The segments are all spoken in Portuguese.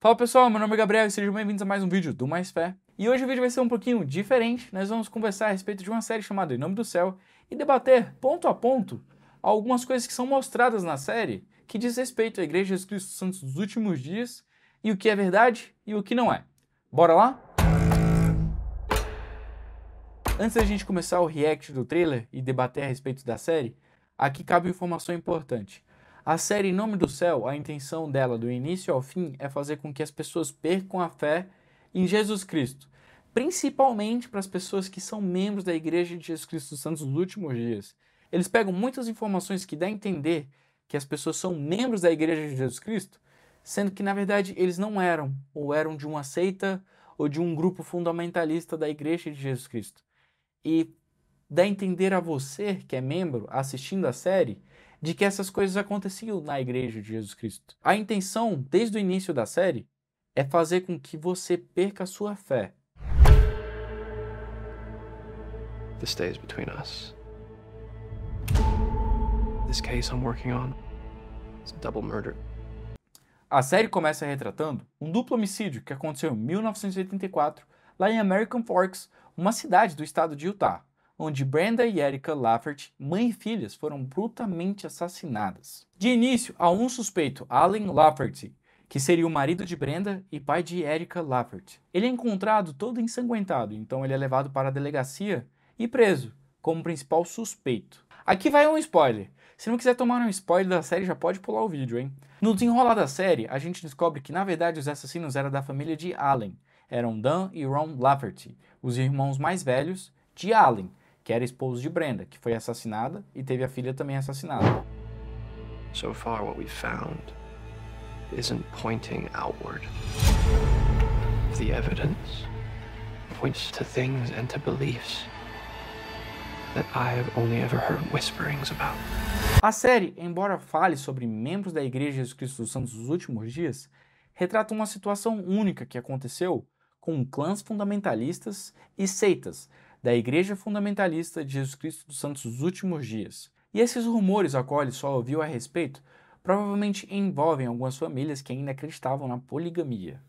Fala pessoal, meu nome é Gabriel e sejam bem-vindos a mais um vídeo do Mais Fé. E hoje o vídeo vai ser um pouquinho diferente, nós vamos conversar a respeito de uma série chamada Em Nome do Céu e debater ponto a ponto algumas coisas que são mostradas na série que diz respeito à Igreja de Jesus Cristo Santos dos últimos dias e o que é verdade e o que não é. Bora lá? Antes da gente começar o react do trailer e debater a respeito da série, aqui cabe informação importante. A série em Nome do Céu, a intenção dela do início ao fim é fazer com que as pessoas percam a fé em Jesus Cristo, principalmente para as pessoas que são membros da Igreja de Jesus Cristo dos Santos dos últimos dias. Eles pegam muitas informações que dá a entender que as pessoas são membros da Igreja de Jesus Cristo, sendo que na verdade eles não eram, ou eram de uma seita ou de um grupo fundamentalista da Igreja de Jesus Cristo. E dá a entender a você que é membro assistindo a série de que essas coisas aconteciam na igreja de Jesus Cristo. A intenção, desde o início da série, é fazer com que você perca a sua fé. This between us. This case I'm working on is double murder. A série começa retratando um duplo homicídio que aconteceu em 1984 lá em American Forks, uma cidade do estado de Utah onde Brenda e Erica Lafferty, mãe e filhas, foram brutalmente assassinadas. De início, há um suspeito, Allen Lafferty, que seria o marido de Brenda e pai de Erica Lafferty. Ele é encontrado todo ensanguentado, então ele é levado para a delegacia e preso como principal suspeito. Aqui vai um spoiler. Se não quiser tomar um spoiler da série, já pode pular o vídeo, hein? No desenrolar da série, a gente descobre que na verdade os assassinos eram da família de Allen. Eram Dan e Ron Lafferty, os irmãos mais velhos de Allen, que era esposo de Brenda, que foi assassinada e teve a filha também assassinada. So far what we've found isn't pointing outward. The evidence points to things and to beliefs that I have only ever heard whisperings about. A série, embora fale sobre membros da Igreja de Jesus Cristo dos Santos dos últimos dias, retrata uma situação única que aconteceu com clãs fundamentalistas e seitas da Igreja Fundamentalista de Jesus Cristo dos Santos dos Últimos Dias. E esses rumores a qual ele só ouviu a respeito provavelmente envolvem algumas famílias que ainda acreditavam na poligamia.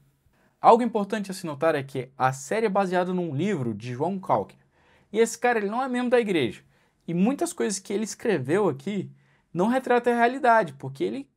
Algo importante a se notar é que a série é baseada num livro de João Calque. E esse cara ele não é membro da igreja. E muitas coisas que ele escreveu aqui não retratam a realidade, porque ele,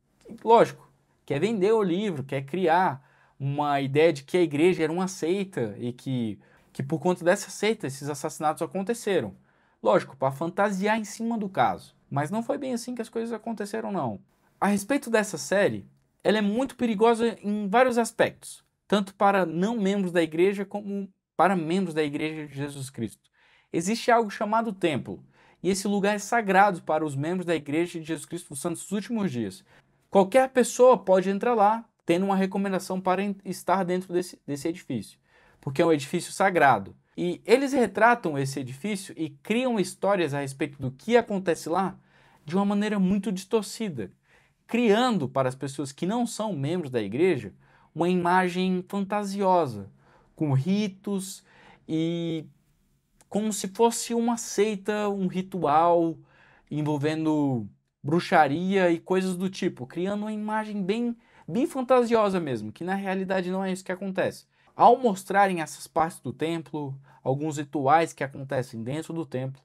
lógico, quer vender o livro, quer criar uma ideia de que a igreja era uma seita e que que por conta dessa seita esses assassinatos aconteceram. Lógico, para fantasiar em cima do caso. Mas não foi bem assim que as coisas aconteceram, não. A respeito dessa série, ela é muito perigosa em vários aspectos, tanto para não membros da igreja como para membros da igreja de Jesus Cristo. Existe algo chamado templo, e esse lugar é sagrado para os membros da igreja de Jesus Cristo dos Santos dos últimos dias. Qualquer pessoa pode entrar lá, tendo uma recomendação para estar dentro desse, desse edifício porque é um edifício sagrado. E eles retratam esse edifício e criam histórias a respeito do que acontece lá de uma maneira muito distorcida, criando para as pessoas que não são membros da igreja uma imagem fantasiosa, com ritos e como se fosse uma seita, um ritual envolvendo bruxaria e coisas do tipo, criando uma imagem bem bem fantasiosa mesmo, que na realidade não é isso que acontece. Ao mostrarem essas partes do templo, alguns rituais que acontecem dentro do templo,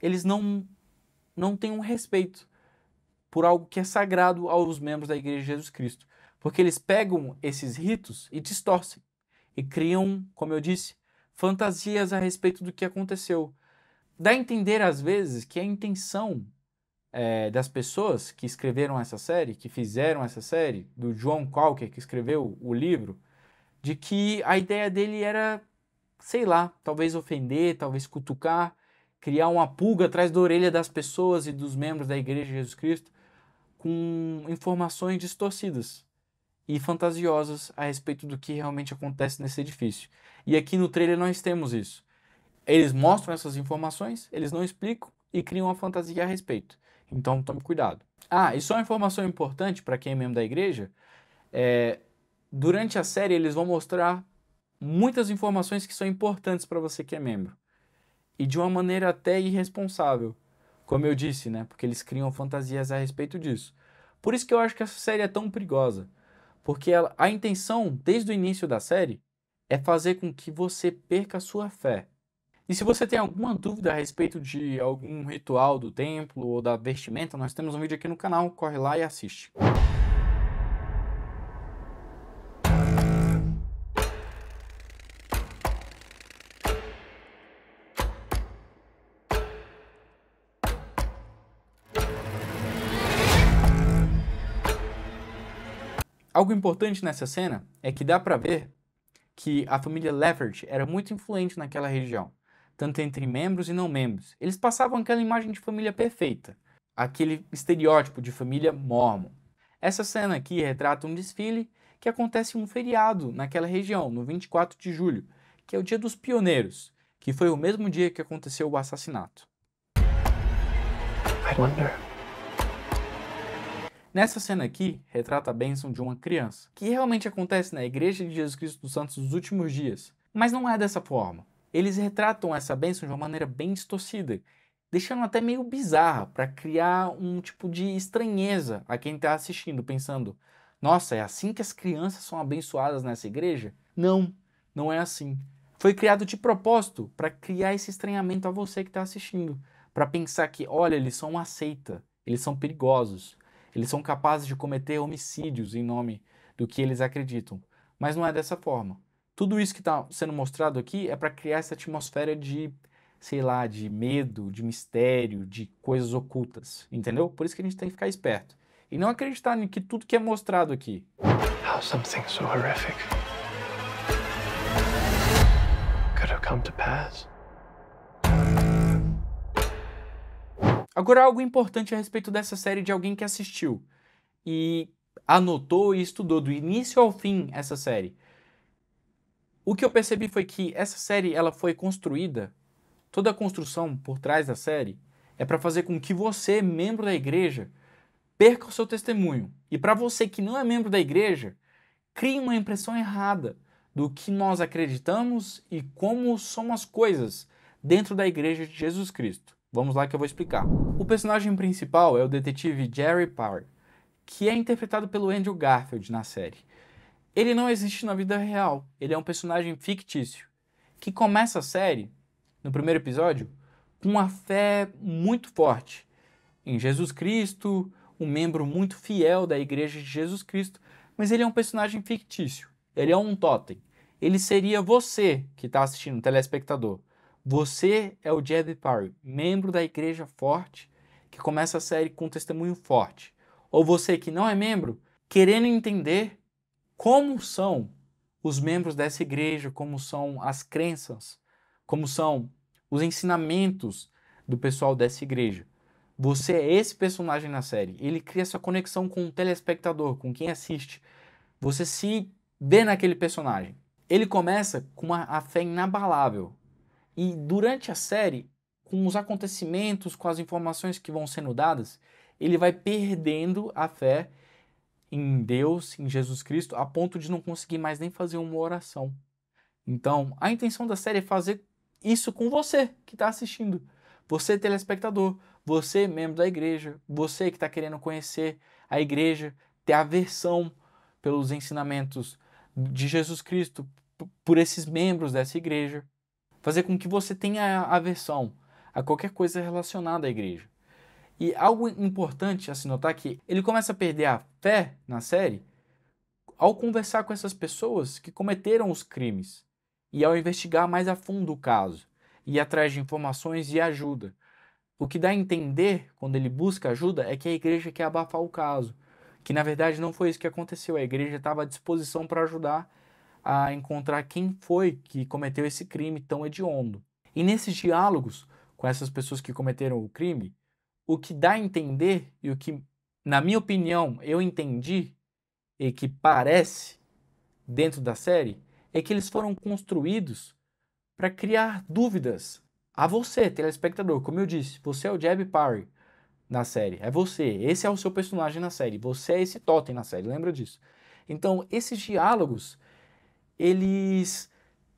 eles não, não têm um respeito por algo que é sagrado aos membros da Igreja de Jesus Cristo. Porque eles pegam esses ritos e distorcem. E criam, como eu disse, fantasias a respeito do que aconteceu. Dá a entender, às vezes, que a intenção é, das pessoas que escreveram essa série, que fizeram essa série, do John Qualquer, que escreveu o livro, de que a ideia dele era, sei lá, talvez ofender, talvez cutucar, criar uma pulga atrás da orelha das pessoas e dos membros da Igreja de Jesus Cristo com informações distorcidas e fantasiosas a respeito do que realmente acontece nesse edifício. E aqui no trailer nós temos isso. Eles mostram essas informações, eles não explicam e criam uma fantasia a respeito. Então tome cuidado. Ah, e só uma informação importante para quem é membro da igreja: é, durante a série eles vão mostrar muitas informações que são importantes para você que é membro. E de uma maneira até irresponsável, como eu disse, né? Porque eles criam fantasias a respeito disso. Por isso que eu acho que essa série é tão perigosa, porque ela, a intenção desde o início da série é fazer com que você perca a sua fé. E se você tem alguma dúvida a respeito de algum ritual do templo ou da vestimenta, nós temos um vídeo aqui no canal, corre lá e assiste. Algo importante nessa cena é que dá para ver que a família Leffert era muito influente naquela região, tanto entre membros e não membros. Eles passavam aquela imagem de família perfeita, aquele estereótipo de família mormon. Essa cena aqui retrata um desfile que acontece em um feriado naquela região, no 24 de julho, que é o Dia dos Pioneiros, que foi o mesmo dia que aconteceu o assassinato. I wonder. Nessa cena aqui, retrata a bênção de uma criança, que realmente acontece na Igreja de Jesus Cristo dos Santos dos últimos dias. Mas não é dessa forma. Eles retratam essa bênção de uma maneira bem distorcida, deixando até meio bizarra, para criar um tipo de estranheza a quem está assistindo, pensando: nossa, é assim que as crianças são abençoadas nessa igreja? Não, não é assim. Foi criado de propósito para criar esse estranhamento a você que está assistindo, para pensar que, olha, eles são uma seita, eles são perigosos, eles são capazes de cometer homicídios em nome do que eles acreditam. Mas não é dessa forma. Tudo isso que está sendo mostrado aqui é para criar essa atmosfera de, sei lá, de medo, de mistério, de coisas ocultas, entendeu? Por isso que a gente tem que ficar esperto. E não acreditar em que tudo que é mostrado aqui. How something so horrific could have come to pass. Agora, algo importante a respeito dessa série de alguém que assistiu e anotou e estudou do início ao fim essa série. O que eu percebi foi que essa série ela foi construída, toda a construção por trás da série é para fazer com que você, membro da igreja, perca o seu testemunho. E para você que não é membro da igreja, crie uma impressão errada do que nós acreditamos e como são as coisas dentro da igreja de Jesus Cristo. Vamos lá que eu vou explicar. O personagem principal é o detetive Jerry Power, que é interpretado pelo Andrew Garfield na série. Ele não existe na vida real, ele é um personagem fictício, que começa a série, no primeiro episódio, com uma fé muito forte em Jesus Cristo, um membro muito fiel da igreja de Jesus Cristo, mas ele é um personagem fictício, ele é um totem. Ele seria você que está assistindo, telespectador. Você é o Jeb Parry, membro da Igreja Forte, que começa a série com um testemunho forte. Ou você que não é membro, querendo entender como são os membros dessa igreja, como são as crenças, como são os ensinamentos do pessoal dessa igreja. Você é esse personagem na série. Ele cria essa conexão com o telespectador, com quem assiste. Você se vê naquele personagem. Ele começa com uma, a fé inabalável. E durante a série, com os acontecimentos, com as informações que vão sendo dadas, ele vai perdendo a fé em Deus, em Jesus Cristo, a ponto de não conseguir mais nem fazer uma oração. Então, a intenção da série é fazer isso com você que está assistindo. Você, telespectador, você, membro da igreja, você que está querendo conhecer a igreja, ter aversão pelos ensinamentos de Jesus Cristo, por esses membros dessa igreja fazer com que você tenha aversão a qualquer coisa relacionada à igreja. E algo importante a se notar é que ele começa a perder a fé na série ao conversar com essas pessoas que cometeram os crimes e ao investigar mais a fundo o caso e atrás de informações e ajuda. O que dá a entender quando ele busca ajuda é que a igreja quer abafar o caso, que na verdade não foi isso que aconteceu, a igreja estava à disposição para ajudar a encontrar quem foi que cometeu esse crime tão hediondo. E nesses diálogos com essas pessoas que cometeram o crime, o que dá a entender e o que, na minha opinião, eu entendi e que parece dentro da série é que eles foram construídos para criar dúvidas a você, telespectador. Como eu disse, você é o Jeb Parry na série, é você, esse é o seu personagem na série, você é esse totem na série, lembra disso? Então, esses diálogos eles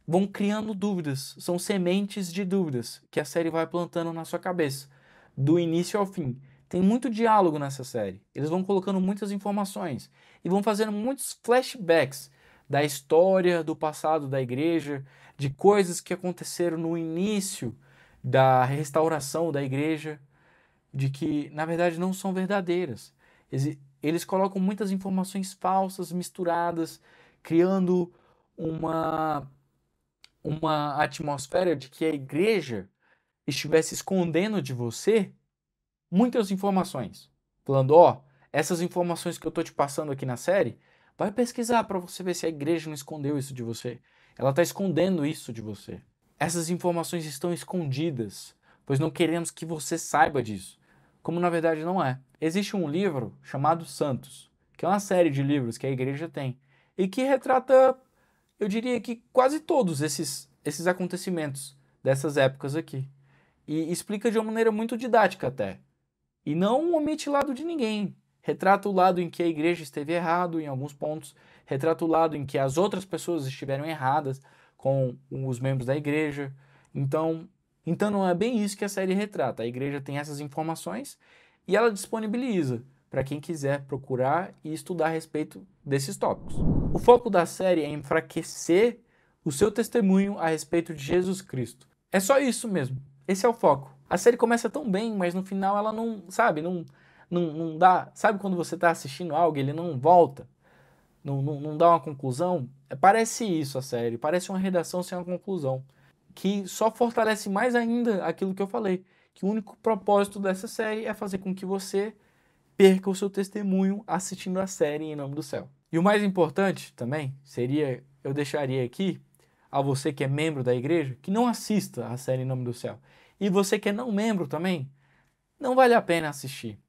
vão criando dúvidas, são sementes de dúvidas que a série vai plantando na sua cabeça, do início ao fim. Tem muito diálogo nessa série. Eles vão colocando muitas informações e vão fazendo muitos flashbacks da história do passado da igreja, de coisas que aconteceram no início da restauração da igreja, de que na verdade não são verdadeiras. Eles, eles colocam muitas informações falsas misturadas, criando uma, uma atmosfera de que a igreja estivesse escondendo de você muitas informações. Falando, ó, oh, essas informações que eu tô te passando aqui na série, vai pesquisar para você ver se a igreja não escondeu isso de você. Ela está escondendo isso de você. Essas informações estão escondidas, pois não queremos que você saiba disso, como na verdade não é. Existe um livro chamado Santos, que é uma série de livros que a igreja tem e que retrata eu diria que quase todos esses, esses acontecimentos dessas épocas aqui. E explica de uma maneira muito didática até. E não omite lado de ninguém. Retrata o lado em que a igreja esteve errado em alguns pontos, retrata o lado em que as outras pessoas estiveram erradas com os membros da igreja. Então, então não é bem isso que a série retrata. A igreja tem essas informações e ela disponibiliza para quem quiser procurar e estudar a respeito desses tópicos. O foco da série é enfraquecer o seu testemunho a respeito de Jesus Cristo. É só isso mesmo. Esse é o foco. A série começa tão bem, mas no final ela não, sabe, não, não, não dá. Sabe quando você está assistindo algo e ele não volta? Não, não, não dá uma conclusão? É, parece isso a série. Parece uma redação sem uma conclusão. Que só fortalece mais ainda aquilo que eu falei. Que o único propósito dessa série é fazer com que você perca o seu testemunho assistindo a série em nome do céu. E o mais importante também seria, eu deixaria aqui a você que é membro da igreja, que não assista a série Em Nome do Céu. E você que é não membro também, não vale a pena assistir.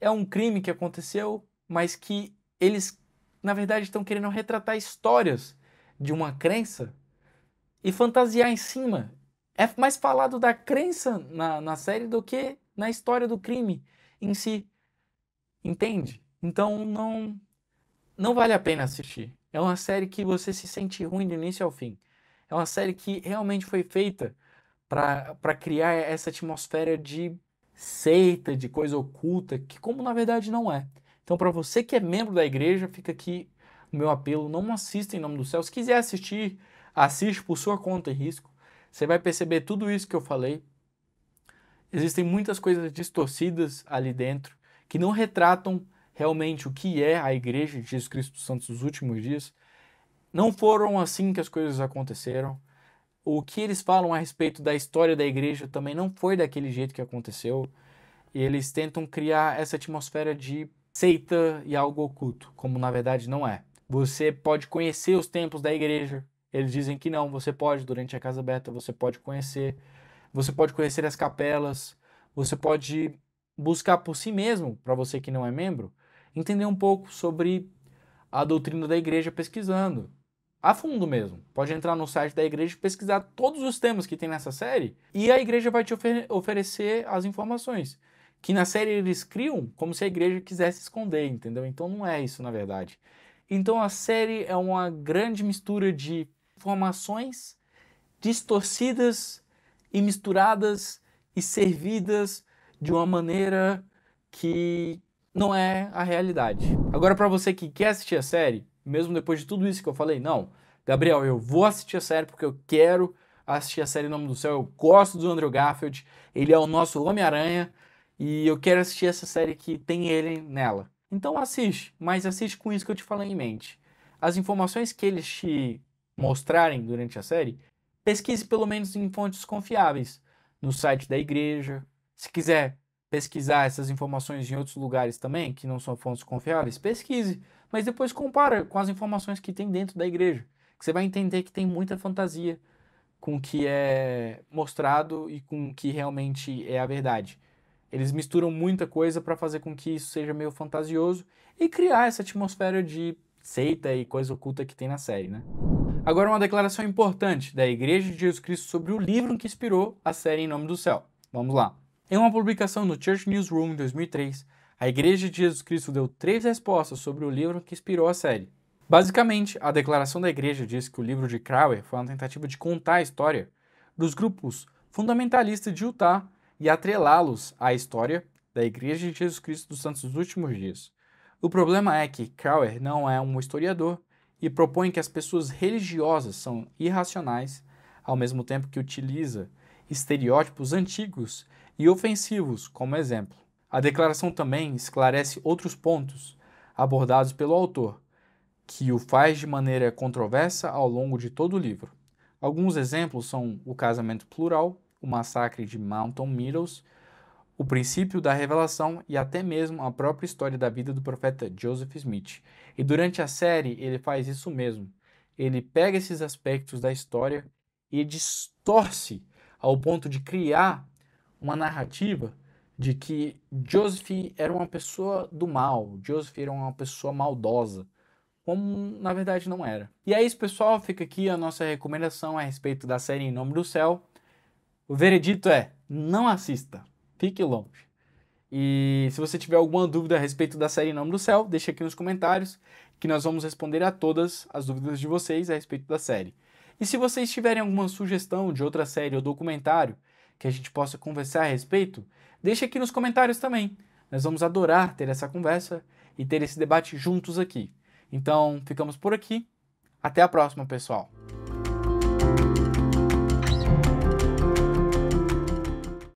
É um crime que aconteceu, mas que eles, na verdade, estão querendo retratar histórias de uma crença e fantasiar em cima. É mais falado da crença na, na série do que na história do crime em si. Entende? Então não não vale a pena assistir. É uma série que você se sente ruim do início ao fim. É uma série que realmente foi feita para criar essa atmosfera de seita, de coisa oculta, que como na verdade não é. Então, para você que é membro da igreja, fica aqui o meu apelo, não assista em nome do céu. Se quiser assistir, assiste por sua conta e risco. Você vai perceber tudo isso que eu falei. Existem muitas coisas distorcidas ali dentro que não retratam realmente o que é a Igreja de Jesus Cristo dos Santos dos últimos dias, não foram assim que as coisas aconteceram. O que eles falam a respeito da história da igreja também não foi daquele jeito que aconteceu. E eles tentam criar essa atmosfera de seita e algo oculto, como na verdade não é. Você pode conhecer os tempos da igreja. Eles dizem que não, você pode, durante a Casa Aberta, você pode conhecer. Você pode conhecer as capelas. Você pode buscar por si mesmo, para você que não é membro, entender um pouco sobre a doutrina da igreja pesquisando. A fundo mesmo. Pode entrar no site da igreja e pesquisar todos os temas que tem nessa série e a igreja vai te ofer oferecer as informações. Que na série eles criam como se a igreja quisesse esconder, entendeu? Então não é isso na verdade. Então a série é uma grande mistura de informações distorcidas e misturadas e servidas de uma maneira que não é a realidade. Agora, para você que quer assistir a série, mesmo depois de tudo isso que eu falei, não, Gabriel, eu vou assistir a série porque eu quero assistir a série Nome do Céu, eu gosto do Andrew Garfield, ele é o nosso Homem-Aranha e eu quero assistir essa série que tem ele nela. Então assiste, mas assiste com isso que eu te falei em mente. As informações que eles te mostrarem durante a série, pesquise pelo menos em fontes confiáveis, no site da igreja. Se quiser pesquisar essas informações em outros lugares também, que não são fontes confiáveis, pesquise, mas depois compara com as informações que tem dentro da igreja, que você vai entender que tem muita fantasia com o que é mostrado e com o que realmente é a verdade. Eles misturam muita coisa para fazer com que isso seja meio fantasioso e criar essa atmosfera de seita e coisa oculta que tem na série, né? Agora uma declaração importante da Igreja de Jesus Cristo sobre o livro que inspirou a série Em Nome do Céu. Vamos lá. Em uma publicação no Church Newsroom em 2003, a Igreja de Jesus Cristo deu três respostas sobre o livro que inspirou a série. Basicamente, a declaração da Igreja diz que o livro de Crower foi uma tentativa de contar a história dos grupos fundamentalistas de Utah e atrelá-los à história da Igreja de Jesus Cristo dos Santos dos Últimos Dias. O problema é que Crower não é um historiador e propõe que as pessoas religiosas são irracionais, ao mesmo tempo que utiliza estereótipos antigos e ofensivos, como exemplo. A declaração também esclarece outros pontos abordados pelo autor, que o faz de maneira controversa ao longo de todo o livro. Alguns exemplos são o casamento plural, o massacre de Mountain Meadows, o princípio da revelação e até mesmo a própria história da vida do profeta Joseph Smith. E durante a série ele faz isso mesmo. Ele pega esses aspectos da história e distorce ao ponto de criar uma narrativa de que Joseph era uma pessoa do mal, Joseph era uma pessoa maldosa, como na verdade não era. E é isso, pessoal. Fica aqui a nossa recomendação a respeito da série Em Nome do Céu. O veredito é: não assista, fique longe. E se você tiver alguma dúvida a respeito da série Em Nome do Céu, deixe aqui nos comentários que nós vamos responder a todas as dúvidas de vocês a respeito da série. E se vocês tiverem alguma sugestão de outra série ou documentário que a gente possa conversar a respeito, deixe aqui nos comentários também. Nós vamos adorar ter essa conversa e ter esse debate juntos aqui. Então, ficamos por aqui. Até a próxima, pessoal!